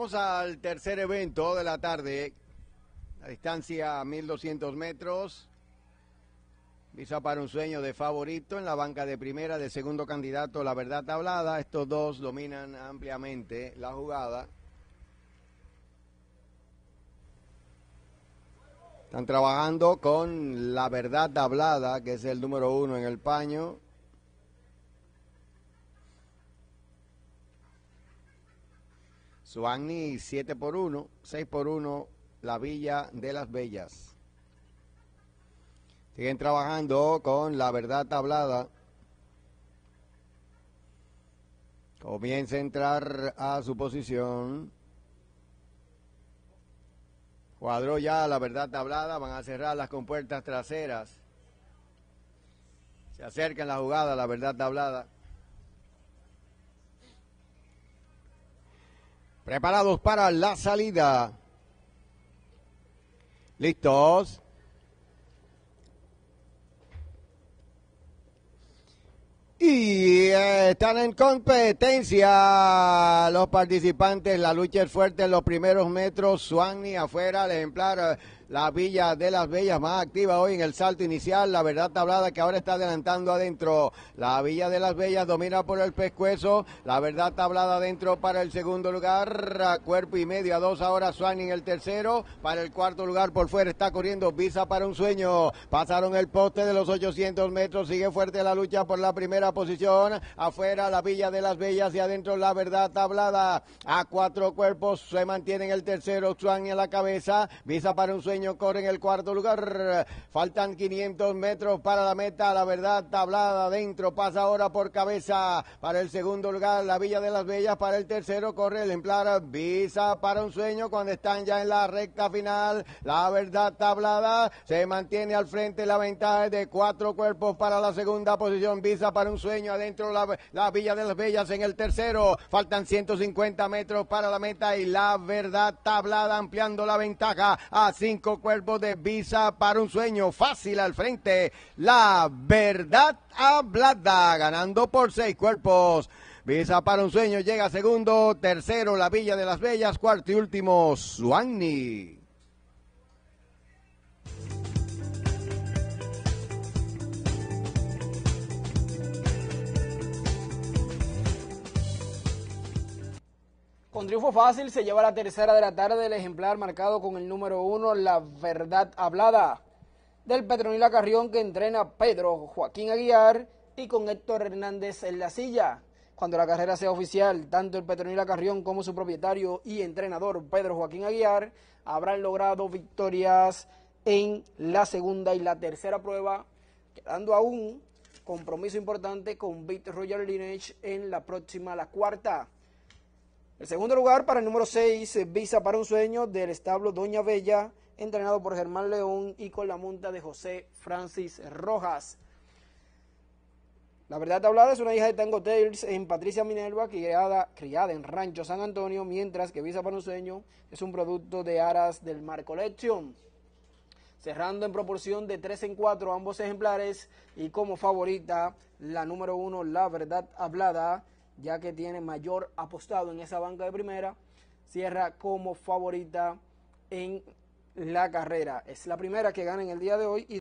Vamos al tercer evento de la tarde. a distancia 1200 metros. Visa para un sueño de favorito en la banca de primera de segundo candidato, la verdad tablada. Estos dos dominan ampliamente la jugada. Están trabajando con la verdad tablada, que es el número uno en el paño. Suani 7 por 1, 6 por 1, la Villa de las Bellas. Siguen trabajando con la verdad tablada. Comienza a entrar a su posición. Cuadró ya la verdad tablada, van a cerrar las compuertas traseras. Se acerca la jugada la verdad tablada. Preparados para la salida. Listos. Y eh, están en competencia los participantes. La lucha es fuerte en los primeros metros. Suani afuera, el ejemplar. Eh, la Villa de las Bellas, más activa hoy en el salto inicial, la verdad tablada que ahora está adelantando adentro, la Villa de las Bellas domina por el pescuezo, la verdad tablada adentro para el segundo lugar, cuerpo y medio a dos ahora Swan en el tercero, para el cuarto lugar por fuera está corriendo Visa para un sueño, pasaron el poste de los 800 metros, sigue fuerte la lucha por la primera posición, afuera la Villa de las Bellas y adentro la verdad tablada, a cuatro cuerpos se mantiene en el tercero, Swan en la cabeza, Visa para un sueño corre en el cuarto lugar. Faltan 500 metros para la meta, la verdad, tablada adentro, pasa ahora por cabeza para el segundo lugar, la Villa de las Bellas para el tercero, corre el ejemplar Visa para un sueño cuando están ya en la recta final. La verdad, tablada, se mantiene al frente la ventaja de cuatro cuerpos para la segunda posición, Visa para un sueño adentro, la Villa de las Bellas en el tercero, faltan 150 metros para la meta y la verdad, tablada ampliando la ventaja a cinco cuerpo de Visa para un sueño fácil al frente. La verdad hablada, ganando por seis cuerpos. Visa para un sueño llega segundo, tercero la Villa de las Bellas, cuarto y último Suani. Con triunfo fácil se lleva la tercera de la tarde el ejemplar marcado con el número uno, La Verdad Hablada, del Petronila Carrión que entrena Pedro Joaquín Aguiar y con Héctor Hernández en la silla. Cuando la carrera sea oficial, tanto el Petronila Carrión como su propietario y entrenador Pedro Joaquín Aguiar habrán logrado victorias en la segunda y la tercera prueba, quedando aún compromiso importante con Beat Royal Lineage en la próxima, la cuarta. El segundo lugar para el número 6, eh, Visa para un sueño del establo Doña Bella, entrenado por Germán León y con la monta de José Francis Rojas. La verdad hablada es una hija de Tango Tales en Patricia Minerva, criada, criada en Rancho San Antonio, mientras que Visa para un sueño es un producto de Aras del Mar Collection. Cerrando en proporción de 3 en 4 ambos ejemplares y como favorita la número 1, La verdad hablada, ya que tiene mayor apostado en esa banca de primera, cierra como favorita en la carrera. Es la primera que gana en el día de hoy.